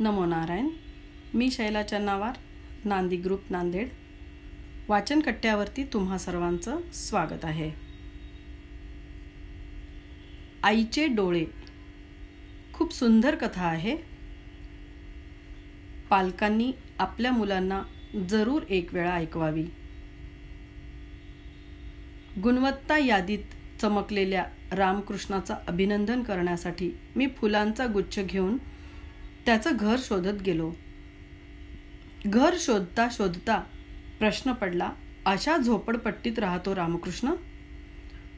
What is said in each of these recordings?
नमो नारायण मी शैला चन्नावार नांदी ग्रुप नांदेड वाचन कट्ट्यावरती तुम्हा सर्वांचं स्वागत आहे आईचे डोळे खूप सुंदर कथा आहे पालकांनी आपल्या मुलांना जरूर एक वेळा ऐकवावी गुणवत्ता यादीत चमकलेल्या रामकृष्णाचं अभिनंदन करण्यासाठी मी फुलांचा गुच्छ घेऊन त्याचं घर शोधत गेलो घर शोधता शोधता प्रश्न पडला अशा झोपडपट्टीत राहतो रामकृष्ण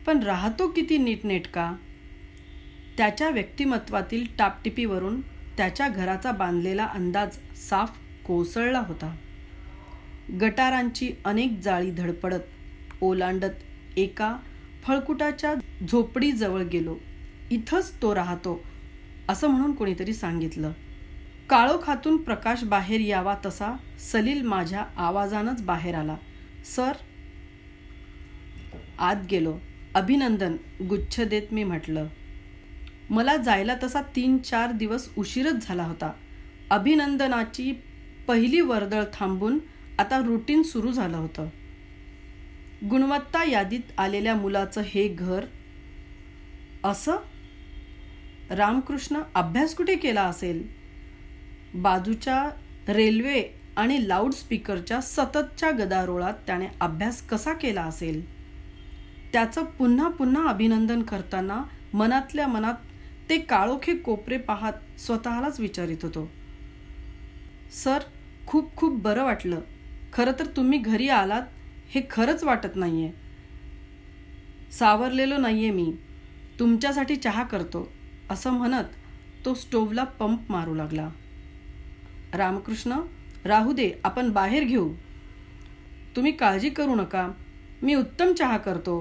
पण राहतो किती नीटनेटका त्याच्या व्यक्तिमत्वातील टापटिपीवरून त्याच्या घराचा बांधलेला अंदाज साफ कोसळला होता गटारांची अनेक जाळी धडपडत ओलांडत एका फळकुटाच्या झोपडीजवळ गेलो इथंच तो राहतो असं म्हणून कोणीतरी सांगितलं काळोखातून प्रकाश बाहेर यावा तसा सलील माझ्या आवाजानंच बाहेर आला सर आत गेलो अभिनंदन गुच्छ देत मी म्हटलं मला जायला तसा तीन चार दिवस उशीरच झाला होता अभिनंदनाची पहिली वर्दळ थांबून आता रुटीन सुरू झालं होतं गुणवत्ता यादीत आलेल्या मुलाचं हे घर असं रामकृष्ण अभ्यास कुठे केला असेल बाजूच्या रेल्वे आणि लाऊडस्पीकरच्या सततच्या गदारोळात त्याने अभ्यास कसा केला असेल त्याचं पुन्हा पुन्हा अभिनंदन करताना मनातल्या मनात ते काळोखे कोपरे पाहत स्वतःलाच विचारित होतो सर खूप खूप बरं वाटलं खरं तर तुम्ही घरी आलात हे खरंच वाटत नाही आहे सावरलेलो नाही आहे मी तुमच्यासाठी चहा करतो असं म्हणत तो स्टोवला पंप मारू लागला रामकृष्ण राहू दे आपण बाहेर घेऊ तुम्ही काळजी करू नका मी उत्तम चहा करतो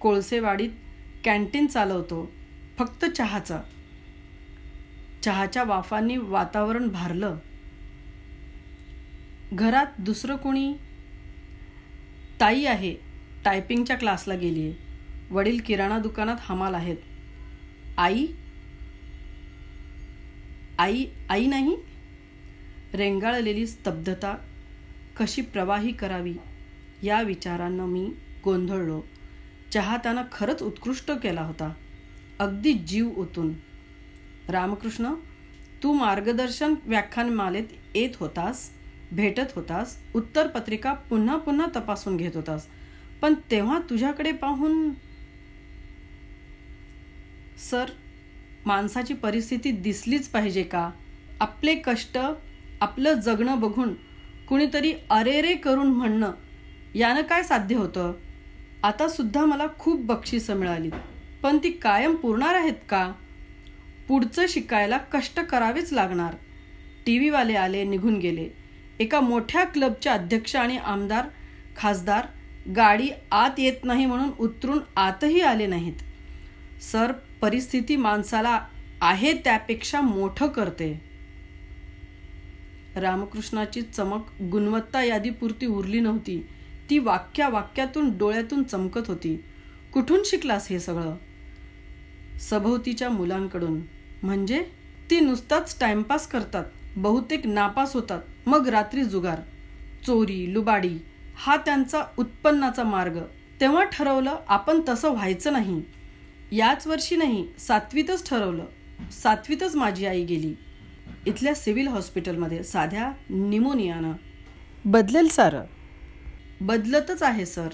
कोळसेवाडीत कॅन्टीन चालवतो फक्त चहाचा चहाच्या वाफांनी वातावरण भारलं घरात दुसरं कोणी ताई आहे टायपिंगच्या क्लासला गेली आहे वडील किराणा दुकानात हमाल आहेत आई आई आई नाही रेंगाळलेली स्तब्धता कशी प्रवाही करावी या विचारांना मी गोंधळलो त्यानं खरंच उत्कृष्ट केला होता अगदी जीव ओतून रामकृष्ण तू मार्गदर्शन व्याख्यानमालेत येत होतास भेटत होतास उत्तरपत्रिका पुन्हा पुन्हा तपासून घेत होतास पण तेव्हा तुझ्याकडे पाहून सर माणसाची परिस्थिती दिसलीच पाहिजे का आपले कष्ट आपलं जगणं बघून कुणीतरी अरेरे करून म्हणणं यानं काय साध्य होतं आता सुद्धा मला खूप बक्षिसं मिळाली पण ती कायम पुरणार आहेत का पुढचं शिकायला कष्ट करावेच लागणार टी व्हीवाले आले निघून गेले एका मोठ्या क्लबचे अध्यक्ष आणि आमदार खासदार गाडी आत येत नाही म्हणून उतरून आतही आले नाहीत सर परिस्थिती माणसाला आहे त्यापेक्षा मोठं करते रामकृष्णाची चमक गुणवत्ता यादी पुरती उरली नव्हती ती वाक्या वाक्यातून डोळ्यातून चमकत होती कुठून शिकलास हे सगळं सभोवतीच्या मुलांकडून म्हणजे ती नुसताच टाइमपास करतात बहुतेक नापास होतात मग रात्री जुगार चोरी लुबाडी हा त्यांचा उत्पन्नाचा मार्ग तेव्हा ठरवलं आपण तसं व्हायचं नाही याच वर्षी नाही सातवीतच ठरवलं सातवीतच माझी आई गेली इथल्या सिव्हिल हॉस्पिटलमध्ये साध्या निमोनियानं बदलेल सर बदलतच आहे सर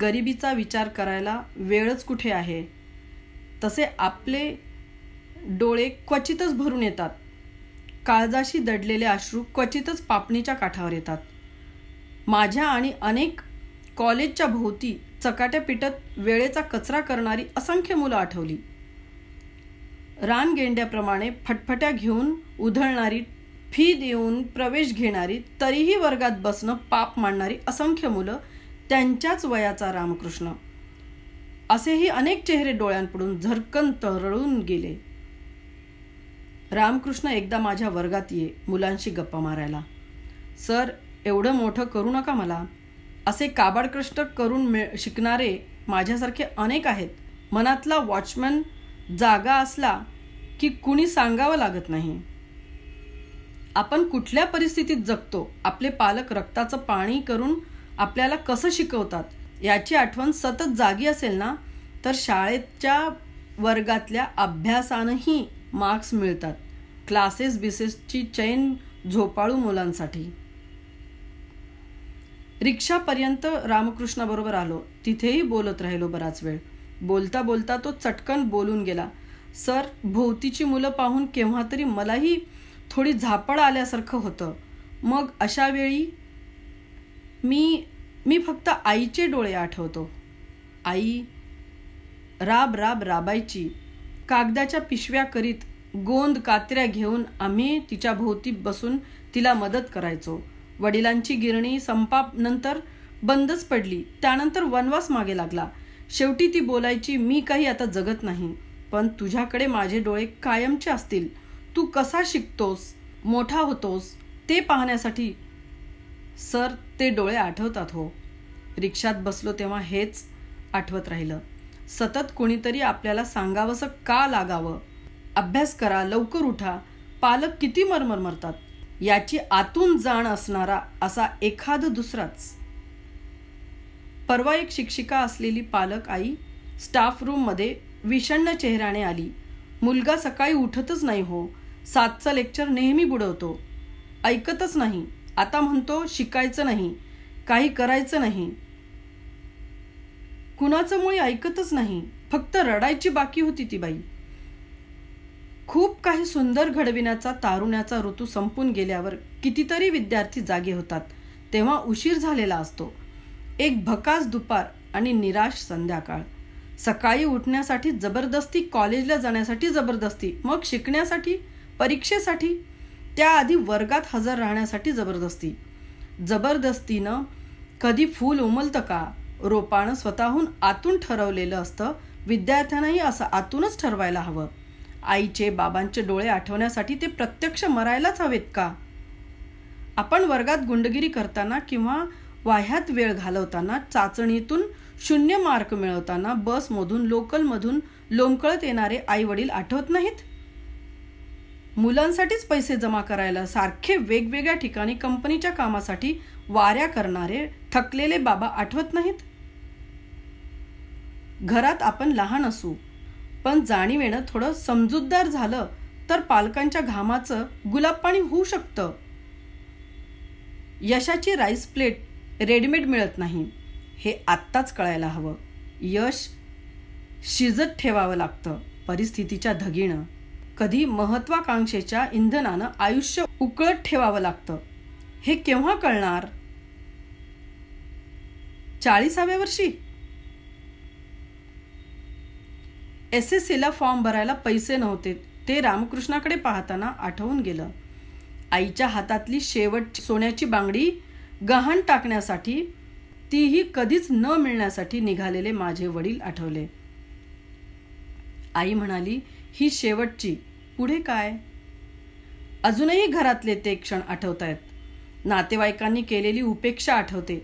गरिबीचा विचार करायला वेळच कुठे आहे तसे आपले डोळे क्वचितच भरून येतात काळजाशी दडलेले अश्रू क्वचितच पापणीच्या काठावर येतात माझ्या आणि अनेक कॉलेजच्या भोवती चकाट्या पिटत वेळेचा कचरा करणारी असंख्य मुलं आठवली रानगेंड्याप्रमाणे फटफट्या घेऊन उधळणारी फी देऊन प्रवेश घेणारी तरीही वर्गात बसणं पाप मांडणारी असंख्य मुलं त्यांच्याच वयाचा रामकृष्ण असेही अनेक चेहरे डोळ्यांपुढून झरकन तरळून गेले रामकृष्ण एकदा माझ्या वर्गात ये मुलांशी गप्पा मारायला सर एवढं मोठं करू नका मला असे काबाडकृष्ट करून मिळ शिकणारे माझ्यासारखे अनेक आहेत मनातला वॉचमॅन जागा असला की कुणी सांगावं लागत नाही आपण कुठल्या परिस्थितीत जगतो आपले पालक रक्ताचं पाणी करून आपल्याला कसं शिकवतात याची आठवण सतत जागी असेल ना तर शाळेच्या वर्गातल्या अभ्यासानंही मार्क्स मिळतात क्लासेस बिसेसची चैन झोपाळू मुलांसाठी रिक्षापर्यंत रामकृष्णाबरोबर आलो तिथेही बोलत राहिलो बराच वेळ बोलता बोलता तो चटकन बोलून गेला सर भोवतीची मुलं पाहून केव्हा तरी मलाही थोडी झापड आल्यासारखं होतं मग अशा वेळी मी मी फक्त आईचे डोळे आठवतो आई राब राब राबायची कागदाच्या पिशव्या करीत गोंद कात्र्या घेऊन आम्ही तिच्या भोवती बसून तिला मदत करायचो वडिलांची गिरणी संपानंतर बंदच पडली त्यानंतर वनवास मागे लागला शेवटी ती बोलायची मी काही आता जगत नाही पण तुझ्याकडे माझे डोळे कायमचे असतील तू कसा शिकतोस मोठा होतोस ते पाहण्यासाठी सर ते डोळे आठवतात हो रिक्षात बसलो तेव्हा हेच आठवत राहिलं सतत कोणीतरी आपल्याला सांगावंसं का लागावं अभ्यास करा लवकर उठा पालक किती मरमर मरतात याची आतून जाण असणारा असा एखाद दुसराच परवा एक शिक्षिका असलेली पालक आई स्टाफ रूममध्ये विषण्ण चेहऱ्याने आली मुलगा सकाळी उठतच नाही हो सातचा लेक्चर नेहमी बुडवतो ऐकतच नाही आता म्हणतो शिकायचं नाही काही करायचं नाही कुणाचं मुळी ऐकतच नाही फक्त रडायची बाकी होती ती बाई खूप काही सुंदर घडविण्याचा तारुण्याचा ऋतू संपून गेल्यावर कितीतरी विद्यार्थी जागे होतात तेव्हा उशीर झालेला असतो एक भकास दुपार आणि निराश संध्याकाळ सकाळी उठण्यासाठी जबरदस्ती कॉलेजला जाण्यासाठी जबरदस्ती मग शिकण्यासाठी परीक्षेसाठी त्याआधी वर्गात हजर राहण्यासाठी जबरदस्ती जबरदस्तीनं कधी फूल उमलतं का रोपानं स्वतःहून आतून ठरवलेलं असतं विद्यार्थ्यांनाही असं आतूनच ठरवायला हवं आईचे बाबांचे डोळे आठवण्यासाठी ते प्रत्यक्ष मरायलाच हवेत का आपण वर्गात गुंडगिरी करताना किंवा वाह्यात वेळ घालवताना चाचणीतून शून्य मार्क मिळवताना बसमधून लोकलमधून लोंबकळत येणारे आई वडील आठवत नाहीत मुलांसाठीच पैसे जमा करायला सारखे वेगवेगळ्या ठिकाणी कंपनीच्या कामासाठी वाऱ्या करणारे थकलेले बाबा आठवत नाहीत घरात आपण लहान असू पण जाणीवेनं थोडं समजूतदार झालं तर पालकांच्या घामाचं गुलाब पाणी होऊ शकतं यशाची राईस प्लेट रेडीमेड मिळत नाही हे आत्ताच कळायला हवं यश शिजत ठेवावं लागतं परिस्थितीच्या धगीनं कधी महत्वाकांक्षेच्या इंधनानं आयुष्य उकळत ठेवावं लागतं हे केव्हा कळणार चाळीसाव्या वर्षी एस एस सीला फॉर्म भरायला पैसे नव्हते ते रामकृष्णाकडे पाहताना आठवून गेलं आईच्या हातातली शेवटची सोन्याची बांगडी गहाण टाकण्यासाठी तीही कधीच न मिळण्यासाठी निघालेले माझे वडील आठवले आई म्हणाली ही शेवटची पुढे काय अजूनही घरातले ते क्षण आठवतायत नातेवाईकांनी केलेली उपेक्षा आठवते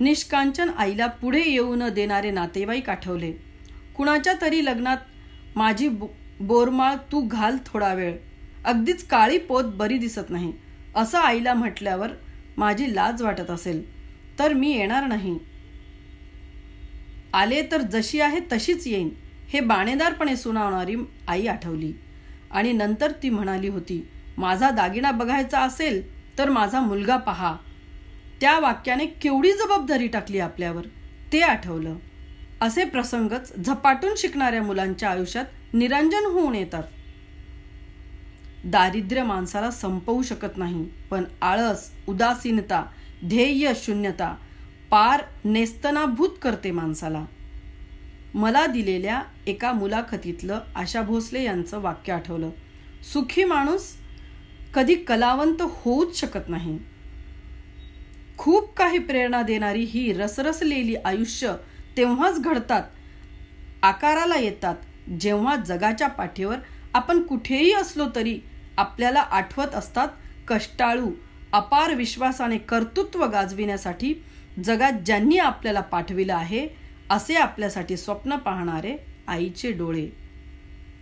निष्कांचन आईला पुढे येऊ न देणारे नातेवाईक आठवले कुणाच्या तरी लग्नात माझी बो बोरमाळ तू घाल थोडा वेळ अगदीच काळी पोत बरी दिसत नाही असं आईला म्हटल्यावर माझी लाज वाटत असेल तर मी येणार नाही आले तर जशी आहे तशीच येईन हे बाणेदारपणे सुनावणारी आई आठवली आणि नंतर ती म्हणाली होती माझा दागिना बघायचा असेल तर माझा मुलगा पहा त्या वाक्याने केवढी जबाबदारी टाकली आपल्यावर ते आठवलं असे प्रसंगच झपाटून शिकणाऱ्या मुलांच्या आयुष्यात निरंजन होऊन येतात दारिद्र्य माणसाला संपवू शकत नाही पण आळस उदासीनता ध्येय शून्यता पार नेस्तनाभूत करते माणसाला मला दिलेल्या एका मुलाखतीतलं आशा भोसले यांचं वाक्य आठवलं सुखी माणूस कधी कलावंत होऊच शकत नाही खूप काही प्रेरणा देणारी ही रसरसलेली आयुष्य तेव्हाच घडतात आकाराला येतात जेव्हा जगाच्या पाठीवर आपण कुठेही असलो तरी आपल्याला आठवत असतात कष्टाळू अपार विश्वासाने कर्तृत्व गाजविण्यासाठी जगात ज्यांनी आपल्याला पाठविलं आहे असे आपल्यासाठी स्वप्न पाहणारे आईचे डोळे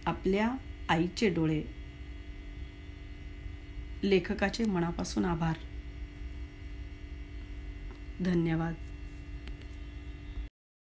आपल्या आईचे डोळे लेखकाचे मनापासून आभार धन्यवाद